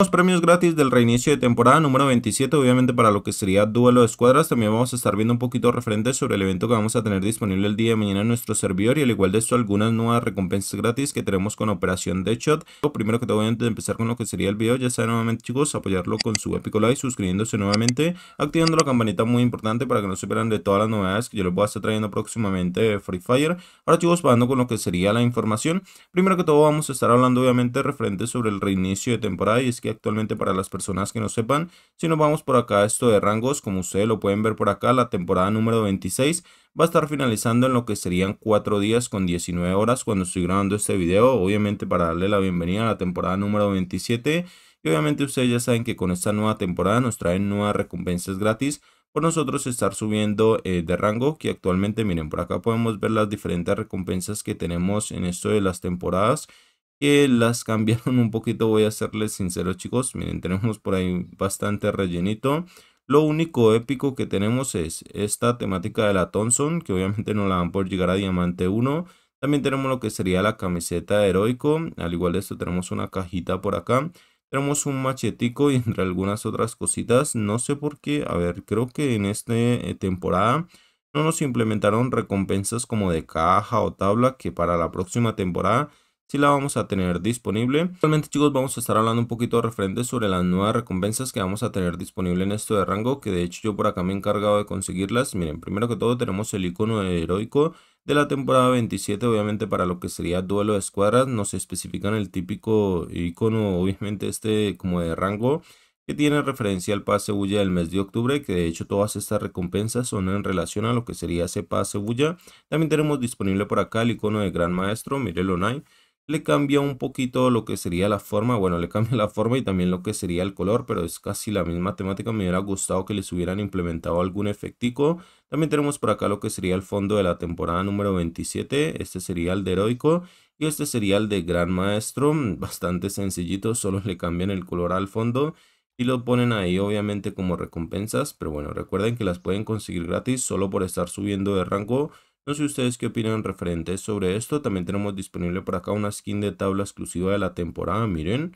Los premios gratis del reinicio de temporada número 27, obviamente para lo que sería duelo de escuadras, también vamos a estar viendo un poquito referente sobre el evento que vamos a tener disponible el día de mañana en nuestro servidor y al igual de esto algunas nuevas recompensas gratis que tenemos con operación de shot. Primero que todo voy a empezar con lo que sería el video, ya saben nuevamente chicos, apoyarlo con su épico like, suscribiéndose nuevamente, activando la campanita muy importante para que no se pierdan de todas las novedades que yo les voy a estar trayendo próximamente de Free Fire. Ahora chicos, pasando con lo que sería la información, primero que todo vamos a estar hablando obviamente referente sobre el reinicio de temporada y es que actualmente para las personas que no sepan, si nos vamos por acá esto de rangos, como ustedes lo pueden ver por acá, la temporada número 26 va a estar finalizando en lo que serían 4 días con 19 horas cuando estoy grabando este video, obviamente para darle la bienvenida a la temporada número 27 y obviamente ustedes ya saben que con esta nueva temporada nos traen nuevas recompensas gratis por nosotros estar subiendo eh, de rango que actualmente miren por acá podemos ver las diferentes recompensas que tenemos en esto de las temporadas que las cambiaron un poquito, voy a serles sincero chicos, miren, tenemos por ahí bastante rellenito. Lo único épico que tenemos es esta temática de la Thompson, que obviamente no la van por llegar a Diamante 1. También tenemos lo que sería la camiseta heroico, al igual de esto tenemos una cajita por acá. Tenemos un machetico y entre algunas otras cositas, no sé por qué, a ver, creo que en esta eh, temporada no nos implementaron recompensas como de caja o tabla, que para la próxima temporada si la vamos a tener disponible. Realmente chicos vamos a estar hablando un poquito de referente sobre las nuevas recompensas que vamos a tener disponible en esto de rango, que de hecho yo por acá me he encargado de conseguirlas. Miren, primero que todo tenemos el icono de heroico de la temporada 27, obviamente para lo que sería duelo de escuadras, nos especifican el típico icono, obviamente este como de rango, que tiene referencia al pase bulla del mes de octubre, que de hecho todas estas recompensas son en relación a lo que sería ese pase bulla. También tenemos disponible por acá el icono de Gran Maestro, mírenlo online le cambia un poquito lo que sería la forma, bueno, le cambia la forma y también lo que sería el color, pero es casi la misma temática, me hubiera gustado que les hubieran implementado algún efectico. También tenemos por acá lo que sería el fondo de la temporada número 27, este sería el de heroico y este sería el de gran maestro, mm, bastante sencillito, solo le cambian el color al fondo y lo ponen ahí obviamente como recompensas, pero bueno, recuerden que las pueden conseguir gratis solo por estar subiendo de rango no sé ustedes qué opinan referente sobre esto. También tenemos disponible por acá una skin de tabla exclusiva de la temporada. Miren,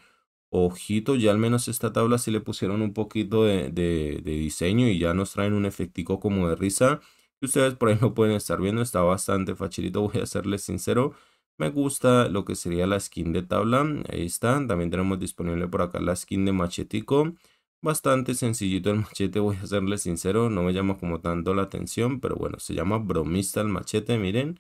ojito, ya al menos esta tabla sí le pusieron un poquito de, diseño y ya nos traen un efectico como de risa. ustedes por ahí lo pueden estar viendo, está bastante facilito, voy a serles sincero. Me gusta lo que sería la skin de tabla. Ahí está. También tenemos disponible por acá la skin de machetico. Bastante sencillito el machete, voy a serle sincero, no me llama como tanto la atención, pero bueno, se llama bromista el machete, miren.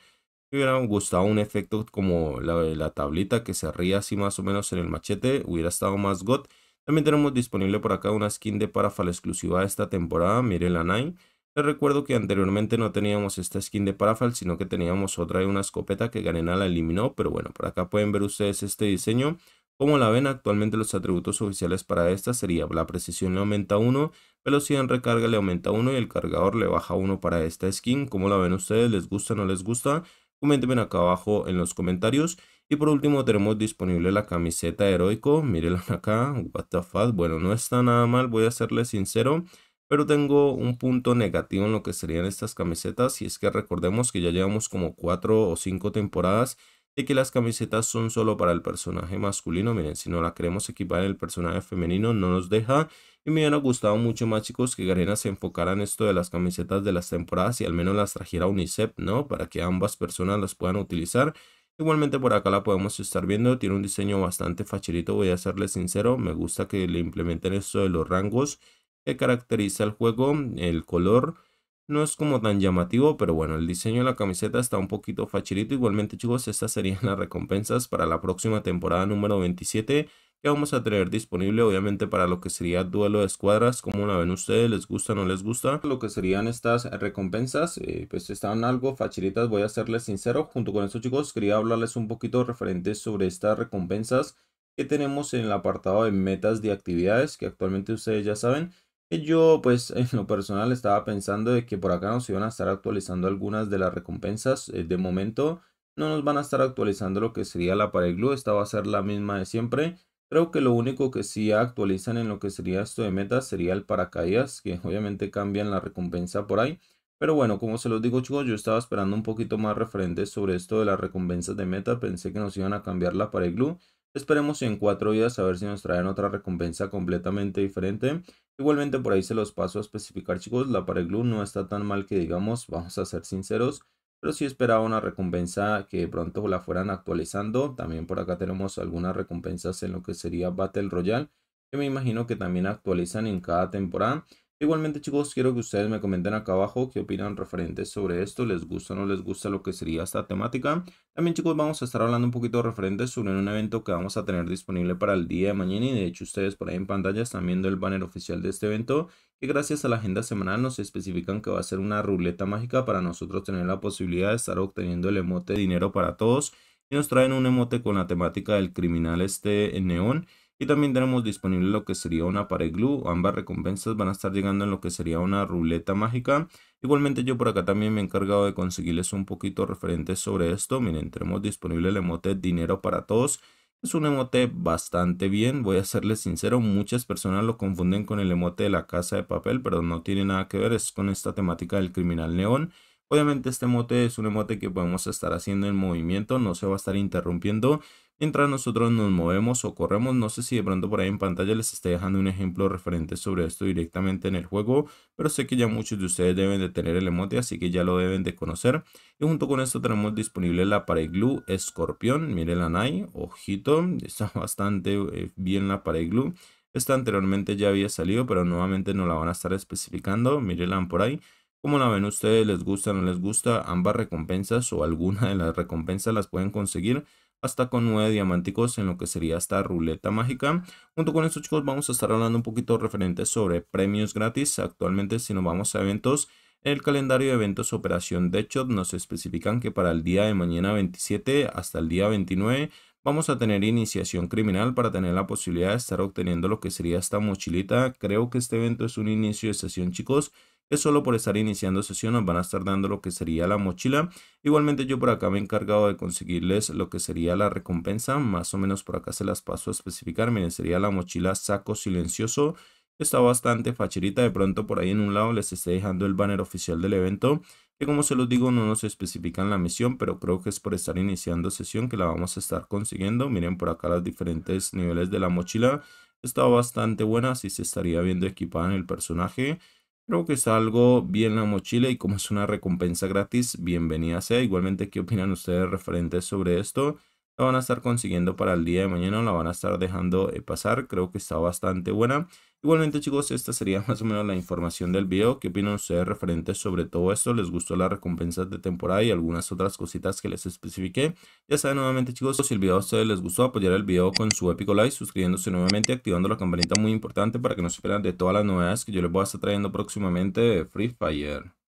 Me hubiera gustado un efecto como la, tablita que se ría así más o menos en el machete, hubiera estado más got. También tenemos disponible por acá una skin de parafal exclusiva de esta temporada, miren la nine Les recuerdo que anteriormente no teníamos esta skin de parafal, sino que teníamos otra y una escopeta que Garena la eliminó, pero bueno, por acá pueden ver ustedes este diseño. Como la ven, actualmente los atributos oficiales para esta sería la precisión le aumenta 1, velocidad en recarga le aumenta 1 y el cargador le baja 1 para esta skin. Como la ven ustedes? ¿Les gusta o no les gusta? Coméntenme acá abajo en los comentarios. Y por último tenemos disponible la camiseta heroico, mírenla acá, what bueno no está nada mal, voy a serle sincero, pero tengo un punto negativo en lo que serían estas camisetas y es que recordemos que ya llevamos como 4 o 5 temporadas de que las camisetas son solo para el personaje masculino. Miren, si no la queremos equipar en el personaje femenino, no nos deja. Y me hubiera gustado mucho más, chicos, que Garena se enfocara en esto de las camisetas de las temporadas y al menos las trajera UNICEF, ¿no? Para que ambas personas las puedan utilizar. Igualmente por acá la podemos estar viendo, tiene un diseño bastante facilito voy a serle sincero, me gusta que le implementen esto de los rangos que caracteriza el juego, el color, no es como tan llamativo, pero bueno, el diseño de la camiseta está un poquito facilito. Igualmente, chicos, estas serían las recompensas para la próxima temporada número 27 que vamos a tener disponible, obviamente, para lo que sería duelo de escuadras. Como la ven ustedes? ¿Les gusta o no les gusta? Lo que serían estas recompensas, eh, pues están algo facilitas, voy a serles sincero. Junto con esto, chicos, quería hablarles un poquito referente sobre estas recompensas que tenemos en el apartado de metas de actividades, que actualmente ustedes ya saben yo, pues, en lo personal estaba pensando de que por acá nos iban a estar actualizando algunas de las recompensas. Eh, de momento, no nos van a estar actualizando lo que sería la pared glue. Esta va a ser la misma de siempre. Creo que lo único que sí actualizan en lo que sería esto de meta sería el paracaídas, que obviamente cambian la recompensa por ahí. Pero bueno, como se los digo chicos, yo estaba esperando un poquito más referentes sobre esto de las recompensas de meta. Pensé que nos iban a cambiar la pared glue. Esperemos en cuatro días a ver si nos traen otra recompensa completamente diferente. Igualmente por ahí se los paso a especificar chicos, la glue no está tan mal que digamos, vamos a ser sinceros. Pero sí esperaba una recompensa que pronto la fueran actualizando. También por acá tenemos algunas recompensas en lo que sería Battle Royale. Que me imagino que también actualizan en cada temporada. Igualmente chicos, quiero que ustedes me comenten acá abajo qué opinan referentes sobre esto, les gusta o no les gusta lo que sería esta temática. También chicos vamos a estar hablando un poquito referentes sobre un evento que vamos a tener disponible para el día de mañana y de hecho ustedes por ahí en pantalla están viendo el banner oficial de este evento y gracias a la agenda semanal nos especifican que va a ser una ruleta mágica para nosotros tener la posibilidad de estar obteniendo el emote dinero para todos y nos traen un emote con la temática del criminal este en neón y también tenemos disponible lo que sería una pared glue. Ambas recompensas van a estar llegando en lo que sería una ruleta mágica. Igualmente yo por acá también me he encargado de conseguirles un poquito referente sobre esto. Miren, tenemos disponible el emote dinero para todos. Es un emote bastante bien, voy a serles sincero, muchas personas lo confunden con el emote de la casa de papel, pero no tiene nada que ver, es con esta temática del criminal neón. Obviamente este emote es un emote que podemos estar haciendo en movimiento, no se va a estar interrumpiendo, mientras nosotros nos movemos o corremos. No sé si de pronto por ahí en pantalla les estoy dejando un ejemplo referente sobre esto directamente en el juego, pero sé que ya muchos de ustedes deben de tener el emote, así que ya lo deben de conocer. Y junto con esto tenemos disponible la pared glue escorpión, miren la Nai, ojito, está bastante eh, bien la pared glue. Esta anteriormente ya había salido, pero nuevamente no la van a estar especificando, mírenla por ahí. Como la ven ustedes? ¿Les gusta? ¿No les gusta? Ambas recompensas o alguna de las recompensas las pueden conseguir hasta con nueve diamánticos en lo que sería esta ruleta mágica. Junto con estos chicos vamos a estar hablando un poquito referente sobre premios gratis. Actualmente si nos vamos a eventos, en el calendario de eventos Operación de hecho nos especifican que para el día de mañana 27 hasta el día 29 vamos a tener iniciación criminal para tener la posibilidad de estar obteniendo lo que sería esta mochilita. Creo que este evento es un inicio de sesión chicos es solo por estar iniciando sesión nos van a estar dando lo que sería la mochila. Igualmente yo por acá me he encargado de conseguirles lo que sería la recompensa, más o menos por acá se las paso a especificar, miren sería la mochila saco silencioso, está bastante facherita, de pronto por ahí en un lado les estoy dejando el banner oficial del evento, que como se los digo no nos especifican la misión, pero creo que es por estar iniciando sesión que la vamos a estar consiguiendo, miren por acá los diferentes niveles de la mochila, está bastante buena, así se estaría viendo equipada en el personaje, Creo que algo bien la mochila y como es una recompensa gratis, bienvenida sea. Igualmente, ¿qué opinan ustedes referentes sobre esto? La van a estar consiguiendo para el día de mañana, la van a estar dejando eh, pasar. Creo que está bastante buena. Igualmente chicos, esta sería más o menos la información del video. ¿Qué opinan ustedes referentes sobre todo esto? ¿Les gustó las recompensas de temporada y algunas otras cositas que les especifiqué? Ya saben nuevamente chicos, si el video ustedes les gustó, apoyar el video con su épico like, suscribiéndose nuevamente, activando la campanita muy importante para que no se pierdan de todas las novedades que yo les voy a estar trayendo próximamente de Free Fire.